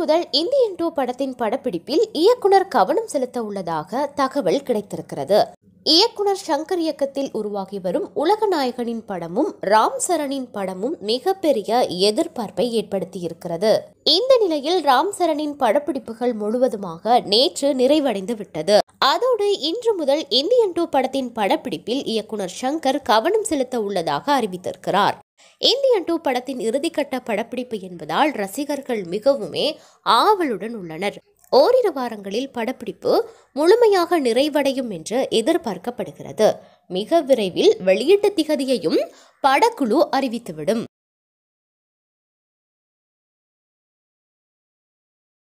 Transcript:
முதல் Indian two படத்தின் படப்பிடிப்பில் இயக்குனர் கவனம் செலுத்த உள்ளதாக தகவல் கிடைத்திருக்கிறது இயக்குனர் சங்கர் இயக்கத்தில் உருவாகி வரும் உலகநாயகனின் படமும் ராம் சரணின் படமும் மிகப்பெரிய எதிர்பார்ப்பை ஏற்படுத்தியிருக்கிறது இந்த நிலையில் ராம் சரணின் படப்பிடிப்புகள் முழுவதுமாக நேற்று நிறைவடைந்து விட்டது அதோடு இன்று முதல் இந்தியன் டூ படத்தின் படப்பிடிப்பில் இயக்குனர் சங்கர் கவனம் செலுத்த உள்ளதாக அறிவித்திருக்கிறார் இந்தியன் டூ படத்தின் இறுதிக்கட்ட படப்பிடிப்பு என்பதால் ரசிகர்கள் மிகவுமே ஆவலுடன் உள்ளனர் ஓரிரு வாரங்களில் படப்பிடிப்பு முழுமையாக நிறைவடையும் என்று எதிர்பார்க்கப்படுகிறது மிக விரைவில் வெளியீட்டு திகதியையும் படக்குழு அறிவித்துவிடும்